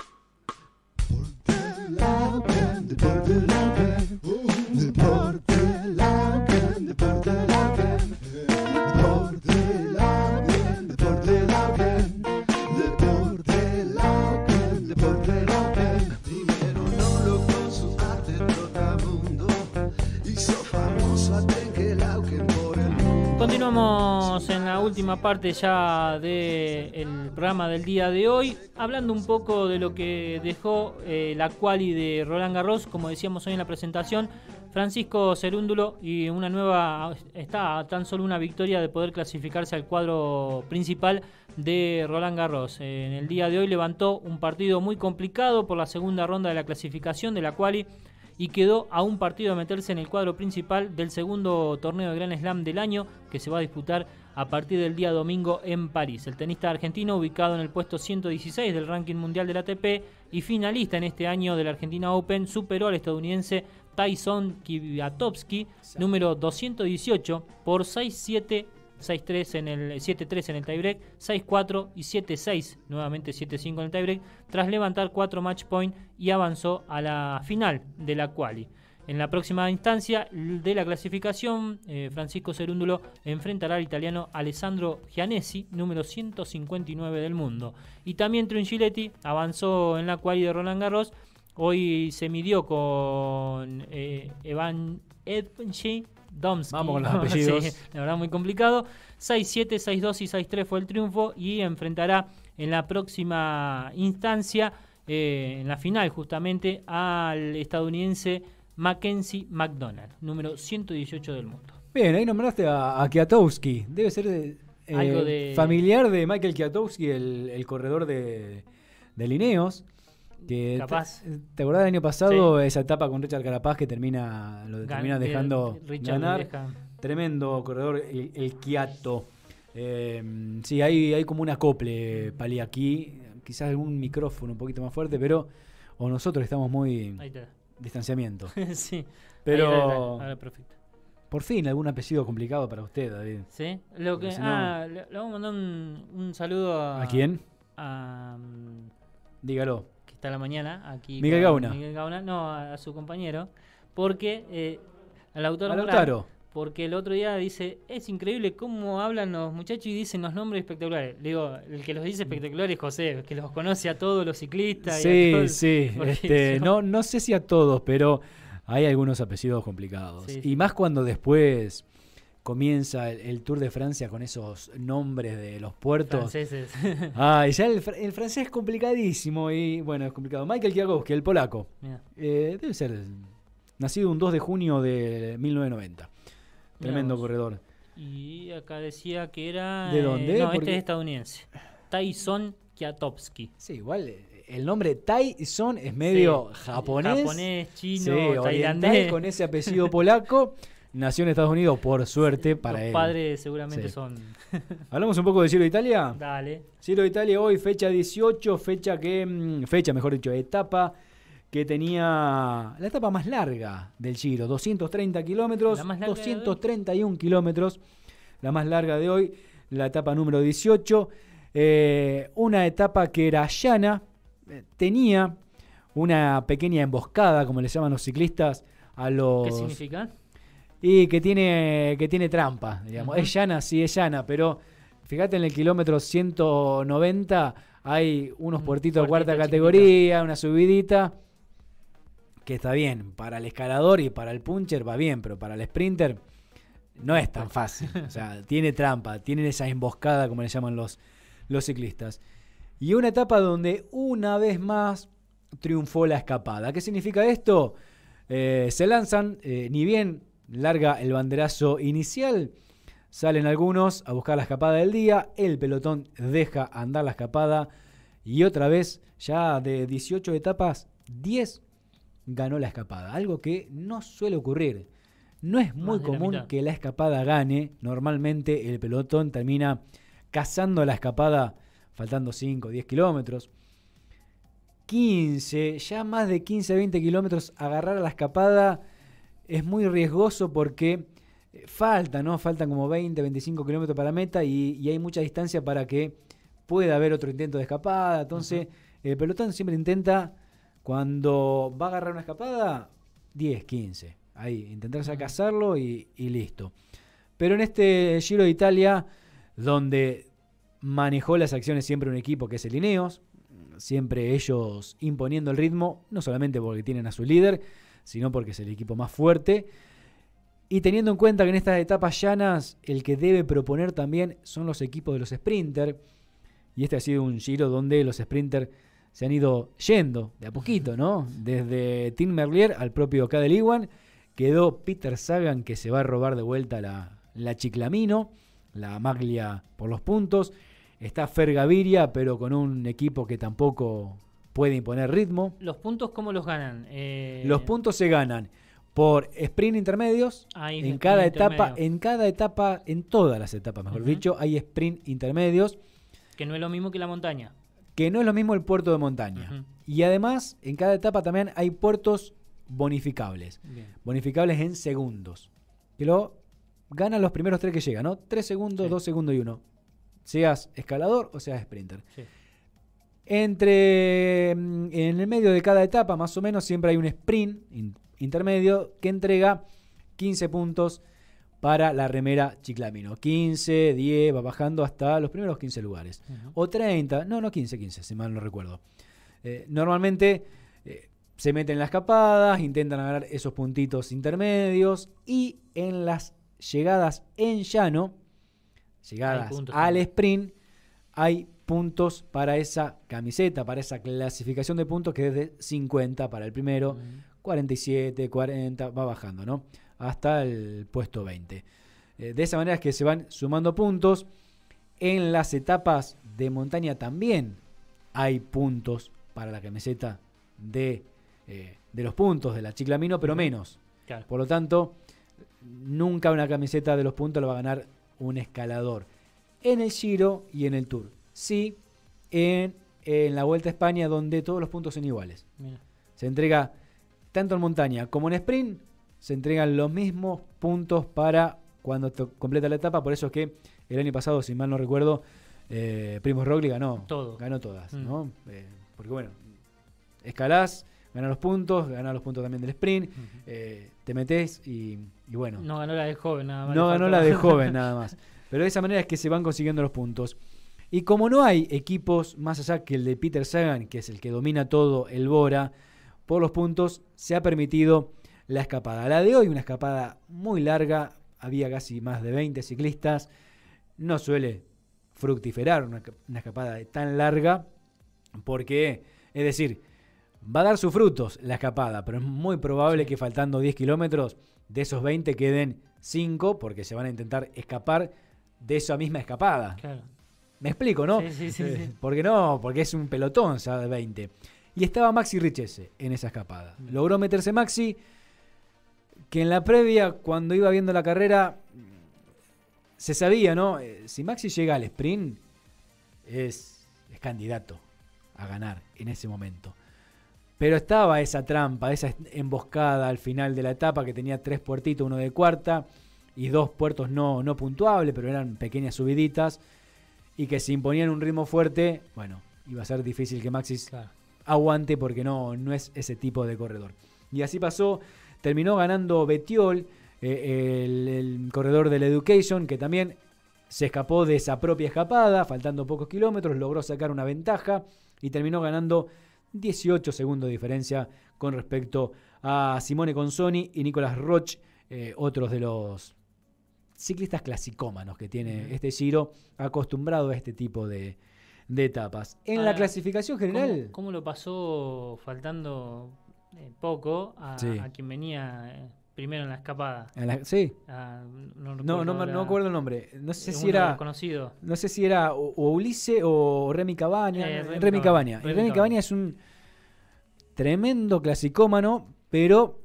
parte ya del el programa del día de hoy, hablando un poco de lo que dejó eh, la quali de Roland Garros, como decíamos hoy en la presentación, Francisco Cerúndulo y una nueva, está tan solo una victoria de poder clasificarse al cuadro principal de Roland Garros. En el día de hoy levantó un partido muy complicado por la segunda ronda de la clasificación de la quali y quedó a un partido de meterse en el cuadro principal del segundo torneo de Grand Slam del año que se va a disputar a partir del día domingo en París. El tenista argentino ubicado en el puesto 116 del ranking mundial del ATP y finalista en este año de la Argentina Open superó al estadounidense Tyson Kwiatowski, número 218 por 6-7 6 en el 7-3 en el tiebreak, 6-4 y 7-6, nuevamente 7-5 en el tiebreak, tras levantar 4 match point y avanzó a la final de la quali. En la próxima instancia de la clasificación, eh, Francisco Cerúndulo enfrentará al italiano Alessandro Gianesi, número 159 del mundo. Y también Trinchiletti avanzó en la quali de Roland Garros Hoy se midió con eh, Evan Domsky. Vamos con los apellidos. la verdad, muy complicado. 6-7, 6-2 y 6-3 fue el triunfo y enfrentará en la próxima instancia, eh, en la final justamente, al estadounidense Mackenzie McDonald, número 118 del mundo. Bien, ahí nombraste a, Kiatowski. Debe ser eh, familiar de Michael Kiatowski, el, corredor de, de Lineos. Capaz. Te, acordás del año pasado esa etapa con Richard Carapaz que termina, lo termina eh, dejando ganar? Tremendo corredor, el, Quiato em, sí, hay, hay como un acople, Pali, aquí. Quizás algún micrófono un poquito más fuerte, pero. O nosotros estamos muy. Distanciamiento. sí. Pero. por fin, algún apellido complicado para usted, David. Sí. Lo ah, le, vamos a mandar un, saludo a. ¿A quién? Mm, Dígalo. Hasta la mañana aquí. Miguel Gauna. Miguel Gauna, no, a, su compañero, porque eh, al autor. Al Porque el otro día dice, es increíble cómo hablan los muchachos y dicen los nombres espectaculares. digo, el que los dice espectaculares es José, que los conoce a todos los ciclistas. Sí, y sí, este, no, no sé si a todos, pero hay algunos apellidos complicados. y más cuando después comienza el, Tour de Francia con esos nombres de los puertos. Ah, y ya el, francés es complicadísimo y bueno, es complicado. Michael Kiakowski el polaco. Eh, debe ser nacido un 2 de junio de 1990. Tremendo corredor. Y acá decía que era... ¿De dónde? Eh, no, este es estadounidense. Tyson Kwiatkowski Sí, igual eh, el nombre Tyson es medio japonés. Japonés, chino, tailandés. con ese apellido polaco. Nació en Estados Unidos, por suerte, para Los padres seguramente son. Hablamos un poco de Giro de Italia. Dale. Giro de Italia hoy, fecha 18, fecha que. Mm, fecha, mejor dicho, etapa que tenía la etapa más larga del Giro, 230 kilómetros, 231 kilómetros, la más larga de hoy, la etapa número 18, eh, una etapa que era llana, eh, tenía una pequeña emboscada, como le llaman los ciclistas, a los... ¿Qué significa? Y que tiene, que tiene trampa, digamos. Es llana, sí, es llana, pero fíjate en el kilómetro 190 hay unos mm, puertitos de cuarta categoría, una subidita, que está bien. Para el escalador y para el puncher va bien, pero para el sprinter no es tan fácil. o sea, tiene trampa, tiene esa emboscada, como le llaman los, los ciclistas. Y una etapa donde una vez más triunfó la escapada. ¿Qué significa esto? Eh, se lanzan, eh, ni bien larga el banderazo inicial. Salen algunos a buscar la escapada del día, el pelotón deja andar la escapada y otra vez, ya de 18 etapas, 10 ganó la escapada, algo que no suele ocurrir. No es muy común que la escapada gane, normalmente el pelotón termina cazando la escapada faltando 5, 10 kilómetros. 15, ya más de 15, 20 kilómetros, agarrar a la escapada es muy riesgoso porque eh, falta, ¿no? Faltan como 20, 25 kilómetros para meta y, hay mucha distancia para que pueda haber otro intento de escapada. Entonces, eh, el pelotón siempre intenta, cuando va a agarrar una escapada, 10, 15. Ahí, Intentar sacarlo y, y, listo. Pero en este Giro de Italia, donde manejó las acciones siempre un equipo que es el Ineos, siempre ellos imponiendo el ritmo, no solamente porque tienen a su líder, sino porque es el equipo más fuerte. Y teniendo en cuenta que en estas etapas llanas el que debe proponer también son los equipos de los sprinter. Y este ha sido un giro donde los sprinter se han ido yendo de a poquito, ¿no? Desde Tim Merlier al propio Cadel Iwan. Quedó Peter Sagan que se va a robar de vuelta la, la Chiclamino, la Maglia por los puntos. Está Fergaviria, pero con un equipo que tampoco puede imponer ritmo. ¿Los puntos cómo los ganan? Eh, los puntos se ganan por sprint intermedios en cada etapa, en cada etapa, en todas las etapas, mejor dicho, hay sprint intermedios. Que no es lo mismo que la montaña. Que no es lo mismo el puerto de montaña. Y además, en cada etapa también hay puertos bonificables. Bonificables en segundos. Que lo ganan los primeros tres que llegan, ¿no? Tres segundos, dos segundos y uno. Seas escalador o seas sprinter. Sí. Entre, mm, en el medio de cada etapa, más o menos, siempre hay un sprint intermedio que entrega 15 puntos para la remera Chiclamino. 15, 10, va bajando hasta los primeros 15 lugares. O 30, no, no 15, 15, si mal no recuerdo. Eh, normalmente eh, se meten las capadas, intentan agarrar esos puntitos intermedios y en las llegadas en llano, llegadas al sprint, hay puntos para esa camiseta, para esa clasificación de puntos que es de 50 para el primero, 47, 40, va bajando, ¿no? Hasta el puesto 20. Eh, de esa manera es que se van sumando puntos. En las etapas de montaña también hay puntos para la camiseta de, eh, los puntos de la Chiclamino, pero menos. Por lo tanto, nunca una camiseta de los puntos la va a ganar un escalador. En el Giro y en el Tour sí en, la Vuelta a España, donde todos los puntos son iguales. Se entrega tanto en montaña como en sprint, se entregan los mismos puntos para cuando completa la etapa. Por eso es que el año pasado, si mal no recuerdo, eh, Primo Roglic ganó. Ganó todas, mm. eh, porque bueno, escalás, ganás los puntos, ganás los puntos también del sprint, eh, te metes y, y, bueno. No ganó la de joven nada más. No ganó la de joven nada más. Pero de esa manera es que se van consiguiendo los puntos. Y como no hay equipos más allá que el de Peter Sagan, que es el que domina todo el Bora, por los puntos se ha permitido la escapada. La de hoy, una escapada muy larga, había casi más de 20 ciclistas, no suele fructiferar una, escapada tan larga, porque, es decir, va a dar sus frutos la escapada, pero es muy probable que faltando 10 kilómetros, de esos 20 queden 5, porque se van a intentar escapar de esa misma escapada. Claro. Me explico, ¿no? Sí, sí, sí, eh, Porque no, porque es un pelotón sea de 20. Y estaba Maxi Richese en esa escapada. Mm. Logró meterse Maxi, que en la previa, cuando iba viendo la carrera, se sabía, ¿no? Eh, si Maxi llega al sprint, es, candidato a ganar en ese momento. Pero estaba esa trampa, esa emboscada al final de la etapa que tenía tres puertitos, uno de cuarta y dos puertos no, no puntuables, pero eran pequeñas subiditas y que si imponían un ritmo fuerte, bueno, iba a ser difícil que Maxis aguante porque no, es ese tipo de corredor. Y así pasó, terminó ganando Betiol, eh, el, corredor del Education, que también se escapó de esa propia escapada, faltando pocos kilómetros, logró sacar una ventaja y terminó ganando 18 segundos de diferencia con respecto a Simone Consoni y Nicolás Roch, eh, otros de los ciclistas clasicómanos que tiene este Giro, acostumbrado a este tipo de, etapas. En la clasificación general... ¿cómo, lo pasó faltando eh, poco a, quien venía eh, primero en la escapada. sí. Ah, no, no, acuerdo el nombre. No sé si era. Conocido. No sé si era o, o Ulisse o Remy Cabaña. Eh, Remy, Cabaña. Remy Cabaña es un tremendo clasicómano, pero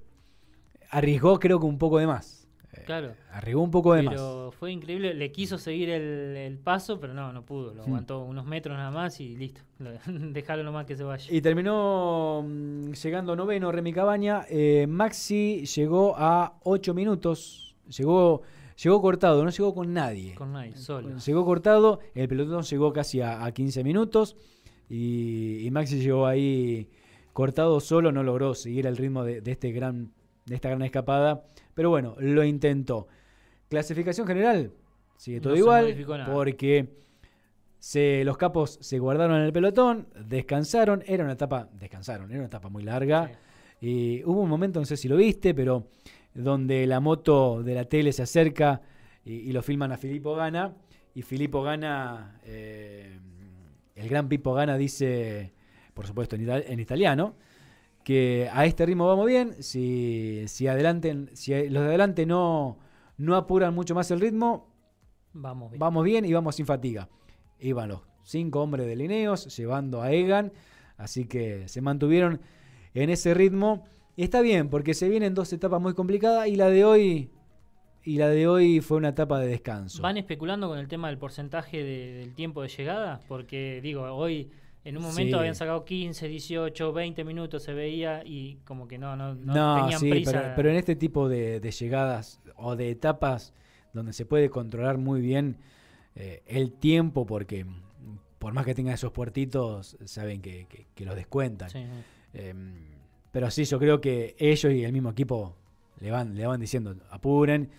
arriesgó, creo que un poco de más. Eh, claro. arribó un poco de pero fue increíble, le quiso seguir el, paso, pero no, no pudo. Lo mm. aguantó unos metros nada más y listo. Dejaron nomás que se vaya. Y terminó mm, llegando noveno Remy Cabaña. Eh, Maxi llegó a 8 minutos. Llegó. Llegó cortado, no llegó con nadie. Con nadie, solo. Llegó cortado, el pelotón llegó casi a, 15 minutos y, Maxi llegó ahí cortado solo, no logró seguir el ritmo de, de este gran de esta gran escapada. Pero bueno, lo intentó. Clasificación general, sigue todo igual, porque se, los capos se guardaron en el pelotón, descansaron, era una etapa, descansaron, era una etapa muy larga. Y hubo un momento, no sé si lo viste, pero donde la moto de la tele se acerca y, lo filman a Filippo Gana. Y Filippo Gana, eh, el gran Pipo Gana dice, por supuesto en italiano, que a este ritmo vamos bien. Si, si, adelanten, si los de adelante no, no apuran mucho más el ritmo, vamos bien. vamos bien y vamos sin fatiga. Iban los cinco hombres de Lineos llevando a Egan, así que se mantuvieron en ese ritmo. está bien, porque se vienen dos etapas muy complicadas y la de hoy y la de hoy fue una etapa de descanso. ¿Van especulando con el tema del porcentaje del tiempo de llegada? Porque digo, hoy en un momento habían sacado 15, 18, 20 minutos, se veía y como que no, no, no, no tenían Pero, en este tipo de, llegadas o de etapas donde se puede controlar muy bien eh, el tiempo, porque por más que tengan esos puertitos, saben que, los descuentan. Em, pero sí, yo creo que ellos y el mismo equipo le van, le van diciendo, apuren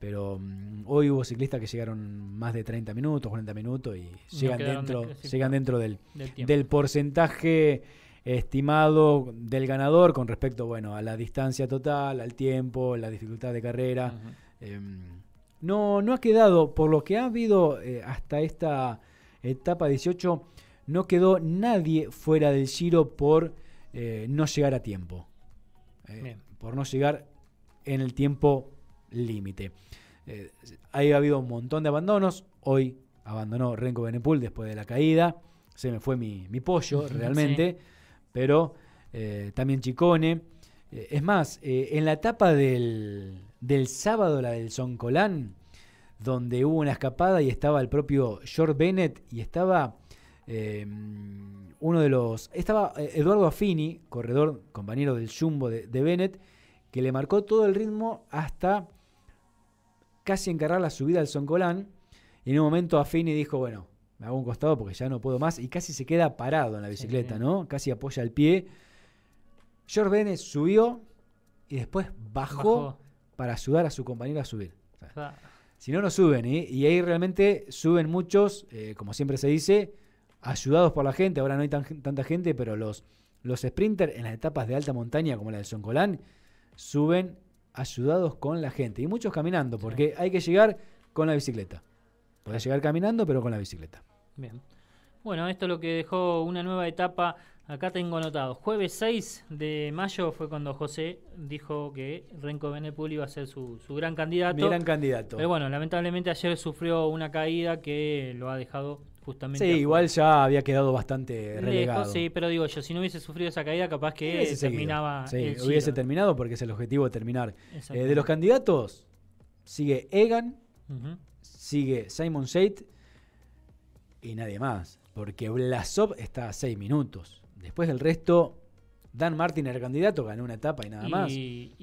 pero mm, hoy hubo ciclistas que llegaron más de 30 minutos, 40 minutos y llegan dentro, dentro del, porcentaje estimado del ganador con respecto bueno, a la distancia total, al tiempo, la dificultad de carrera. Em, no, no ha quedado, por lo que ha habido eh, hasta esta etapa 18, no quedó nadie fuera del giro por eh, no llegar a tiempo. Eh, por no llegar en el tiempo límite. Eh, ahí ha habido un montón de abandonos. Hoy abandonó Renko Benepul después de la caída. Se me fue mi, pollo realmente. Pero eh, también Chicone. Eh, es más, en la etapa del, del sábado, la del Soncolán, donde hubo una escapada y estaba el propio George Bennett y estaba em, uno de los. Estaba Eduardo Affini, corredor, compañero del Jumbo de, de, Bennett, que le marcó todo el ritmo hasta casi encarrar la subida al Songolán. Y en un momento Affini dijo, bueno, me hago un costado porque ya no puedo más. Y casi se queda parado en la bicicleta, ¿no? Casi apoya el pie. George Bennett subió y después bajó, para ayudar a su compañero a subir. si no, no suben. ¿eh? Y ahí realmente suben muchos, eh, como siempre se dice, ayudados por la gente. Ahora no hay tanta gente, pero los, los sprinters en las etapas de alta montaña como la del Colán, suben ayudados con la gente. Y muchos caminando, porque hay que llegar con la bicicleta. puede llegar caminando, pero con la bicicleta. Bien. Bueno, esto es lo que dejó una nueva etapa. Acá tengo anotado. Jueves 6 de mayo fue cuando José dijo que Renko Benepul iba a ser su, gran candidato. gran candidato. Pero bueno, lamentablemente ayer sufrió una caída que lo ha dejado justamente. Sí, igual ya había quedado bastante relegado. sí, pero digo yo, si no hubiese sufrido esa caída, capaz que hubiese terminaba. Sí, hubiese terminado porque es el objetivo de terminar. Eh, de los candidatos, sigue Egan, sigue Simon Shade y nadie más. Porque Blasov está a seis minutos. Después del resto, Dan Martin era el candidato, ganó una etapa y nada más. Y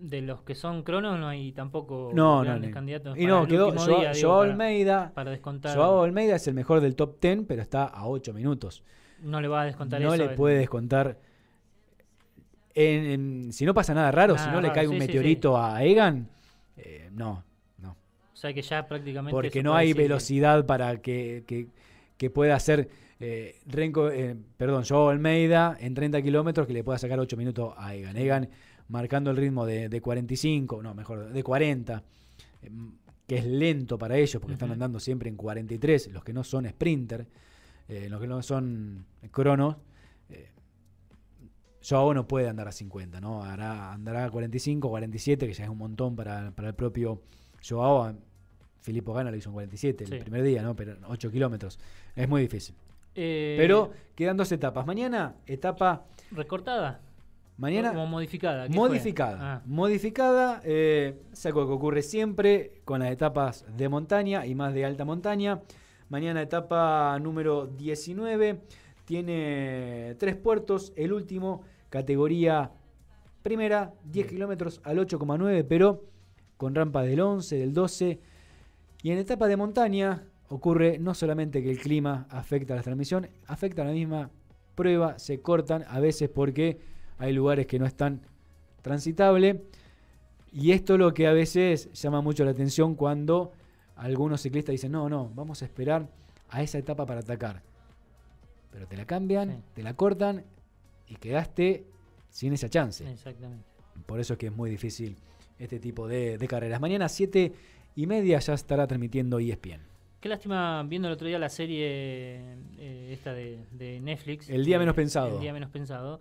de los que son cronos no hay tampoco grandes candidatos. Y no, quedó Joao, Almeida. Para descontar. Joao Almeida es el mejor del top 10, pero está a 8 minutos. No le va a descontar no eso. No le puede descontar. si no pasa nada raro, si no le cae un meteorito a Egan, eh, no, no. O sea que ya prácticamente. Porque no hay velocidad para que, pueda hacer. Eh, eh, perdón, Joao Almeida en 30 kilómetros que le pueda sacar 8 minutos a Egan. Egan marcando el ritmo de, 45, no, mejor, de 40, em, que es lento para ellos porque están andando siempre en 43, los que no son sprinter, eh, los que no son cronos. Eh, Joao no puede andar a 50, ¿no? andará a 45, 47, que ya es un montón para, el propio Joao. Filippo Gana lo hizo en 47 el primer día, ¿no? Pero 8 kilómetros. Es muy difícil. Eh, Pero quedan dos etapas. Mañana, etapa. Recortada. Mañana. Como modificada. Modificada. Ah. Modificada. Eh, que ocurre siempre con las etapas de montaña y más de alta montaña. Mañana etapa número 19. Tiene tres puertos. El último, categoría primera, 10 kilómetros al 8,9, pero con rampa del 11, del 12. Y en etapa de montaña ocurre no solamente que el clima afecta a la transmisión, afecta a la misma prueba. Se cortan a veces porque hay lugares que no están transitable. Y esto es lo que a veces llama mucho la atención cuando algunos ciclistas dicen, no, no, vamos a esperar a esa etapa para atacar. Pero te la cambian, te la cortan y quedaste sin esa chance. Exactamente. Por eso es que es muy difícil este tipo de, carreras. Mañana a 7 y media ya estará transmitiendo ESPN. Qué lástima viendo el otro día la serie eh, esta de, Netflix. El día eh, menos pensado. El día menos pensado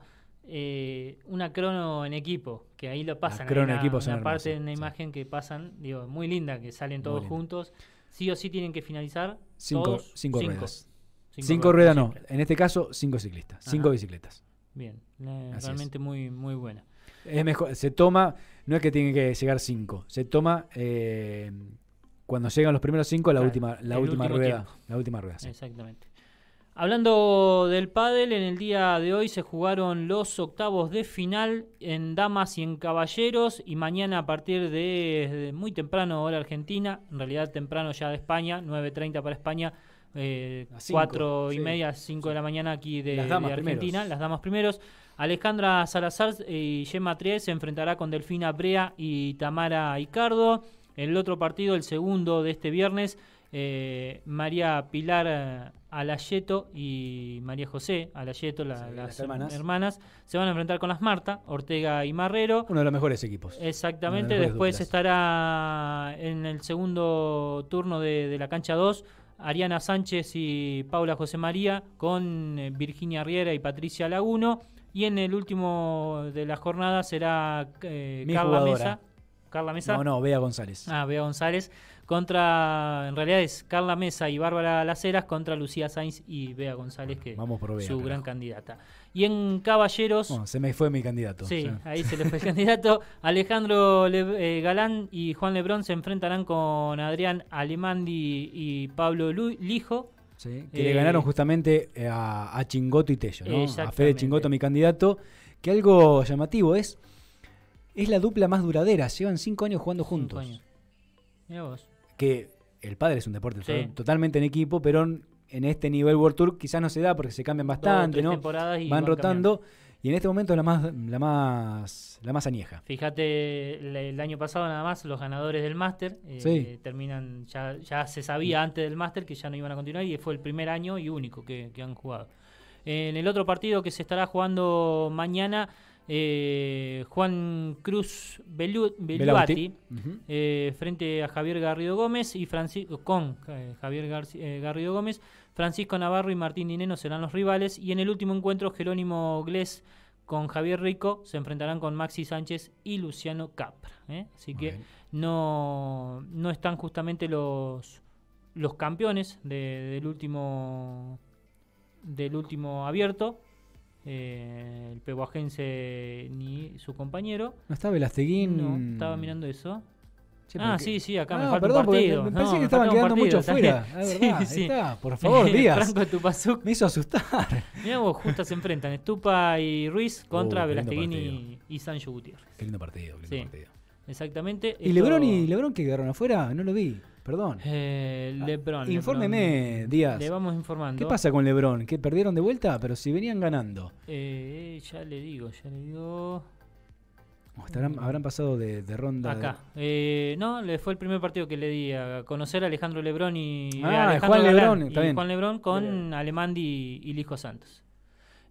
eh, una crono en equipo, que ahí lo pasan. en una, imagen que pasan, digo, muy linda, que salen todos juntos. Sí o sí tienen que finalizar. Cinco, cinco, ruedas. Cinco, ruedas, no. En este caso, cinco ciclistas, cinco bicicletas. Bien, realmente muy, muy buena. Es mejor, se toma, no es que tienen que llegar cinco, se toma eh, cuando llegan los primeros cinco, la última, la última rueda. La última rueda. Exactamente. Hablando del pádel, en el día de hoy se jugaron los octavos de final en damas y en caballeros y mañana a partir de, muy temprano hora argentina, en realidad temprano ya de España, 9.30 para España, eh, 4 y media, 5 de la mañana aquí de, Argentina, las damas primeros. Alejandra Salazar eh, y Gemma Tries se enfrentará con Delfina Brea y Tamara Icardo. El otro partido, el segundo de este viernes, eh, María Pilar Alayeto y María José Alayeto, las, hermanas. se van a enfrentar con las Marta, Ortega y Marrero. Uno de los mejores equipos. Exactamente, después estará en el segundo turno de, la cancha 2. Ariana Sánchez y Paula José María con eh, Virginia Riera y Patricia Laguno. Y en el último de la jornada será eh, Carla Mesa. Carla Mesa. No, no, Bea González. Ah, Bea González contra, en realidad es Carla Mesa y Bárbara Laceras contra Lucía Sainz y Bea González, que es su gran candidata. Y en Caballeros... Bueno, se me fue mi candidato. Sí, ahí se le fue el candidato. Alejandro eh, Galán y Juan Lebrón se enfrentarán con Adrián Alemandi y Pablo Lijo. que le eh, ganaron justamente eh, a, Chingoto y Tello, ¿no? A Fede Chingoto, mi candidato. Que algo llamativo es, es la dupla más duradera. Llevan cinco años jugando juntos. Años. vos que el padre es un deporte totalmente en equipo, pero en, este nivel World Tour quizás no se da porque se cambian bastante, ¿no? van, rotando. Y en este momento es la más, la más, la más añeja. Fíjate, el año pasado nada más los ganadores del máster eh, terminan, ya, se sabía mm. antes del máster que ya no iban a continuar y fue el primer año y único que, que han jugado. En el otro partido que se estará jugando mañana, eh, Juan Cruz Belu eh, frente a Javier Garrido Gómez y Francisco con eh, Javier Garrido Gómez, Francisco Navarro y Martín Dineno serán los rivales y en el último encuentro Jerónimo Glés con Javier Rico se enfrentarán con Maxi Sánchez y Luciano Capra. Así que no, no están justamente los, los campeones del último del último abierto, eh, el peguajense ni su compañero. ¿No estaba Velasteguín? No, estaba mirando eso. ah, sí, sí, acá me ah, falta un partido. Me, que estaban quedando mucho fuera. Ah, sí, sí. Está. Por favor, Díaz. Me hizo asustar. Mirá vos, justas se enfrentan Estupa y Ruiz contra oh, Velasteguín y, Sancho Gutiérrez. Qué lindo partido, qué lindo partido. Exactamente. ¿Y Lebron y Lebron que quedaron afuera? No lo vi perdón. Eh, Lebron. Infórmeme, Díaz. Le vamos informando. ¿Qué pasa con Lebron? ¿Que perdieron de vuelta? Pero si venían ganando. Eh, ya le digo, ya le digo. Oh, habrán pasado de, ronda. Acá. Eh, no, fue el primer partido que le di a conocer a Alejandro Lebrón y ah, Alejandro Juan Lebrón, Juan Lebrón con Alemandi y, y Lijo Santos.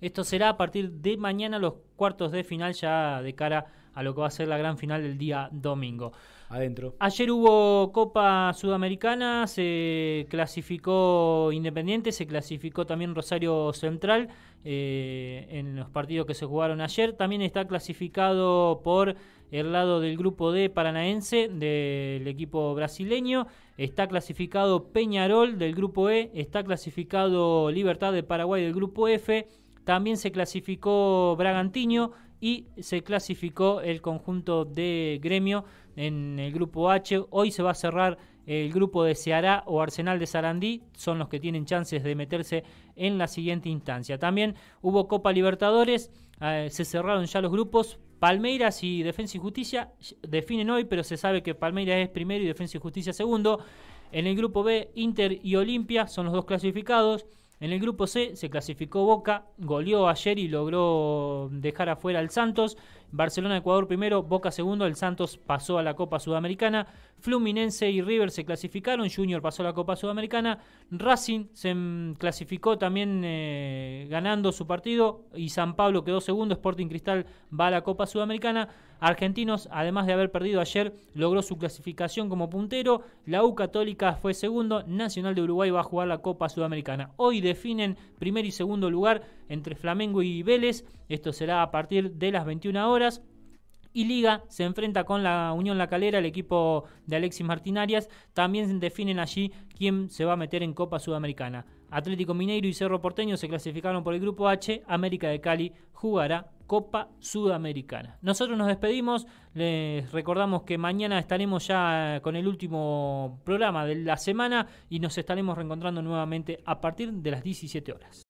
Esto será a partir de mañana los cuartos de final ya de cara a lo que va a ser la gran final del día domingo. Adentro. Ayer hubo Copa Sudamericana, se clasificó Independiente, se clasificó también Rosario Central eh, en los partidos que se jugaron ayer. También está clasificado por el lado del grupo D paranaense del equipo brasileño. Está clasificado Peñarol del grupo E, está clasificado Libertad de Paraguay del grupo F. También se clasificó Bragantino y se clasificó el conjunto de gremio en el grupo H. Hoy se va a cerrar el grupo de Ceará o Arsenal de Sarandí, son los que tienen chances de meterse en la siguiente instancia. También hubo Copa Libertadores, ah, se cerraron ya los grupos. Palmeiras y Defensa y Justicia definen hoy, pero se sabe que Palmeiras es primero y Defensa y Justicia segundo. En el grupo B, Inter y Olimpia son los dos clasificados. En el grupo C se clasificó Boca, goleó ayer y logró dejar afuera al Santos. Barcelona, Ecuador primero, Boca segundo, el Santos pasó a la Copa Sudamericana, Fluminense y River se clasificaron, Junior pasó a la Copa Sudamericana, Racing se mm, clasificó también eh, ganando su partido y San Pablo quedó segundo, Sporting Cristal va a la Copa Sudamericana. Argentinos, además de haber perdido ayer, logró su clasificación como puntero. La U Católica fue segundo. Nacional de Uruguay va a jugar la Copa Sudamericana. Hoy definen primer y segundo lugar entre Flamengo y Vélez. Esto será a partir de las 21 horas. Y Liga se enfrenta con la Unión La Calera, el equipo de Alexis Arias También definen allí quién se va a meter en Copa Sudamericana. Atlético Mineiro y Cerro Porteño se clasificaron por el grupo H. América de Cali jugará Copa Sudamericana. Nosotros nos despedimos, les recordamos que mañana estaremos ya con el último programa de la semana y nos estaremos reencontrando nuevamente a partir de las 17 horas.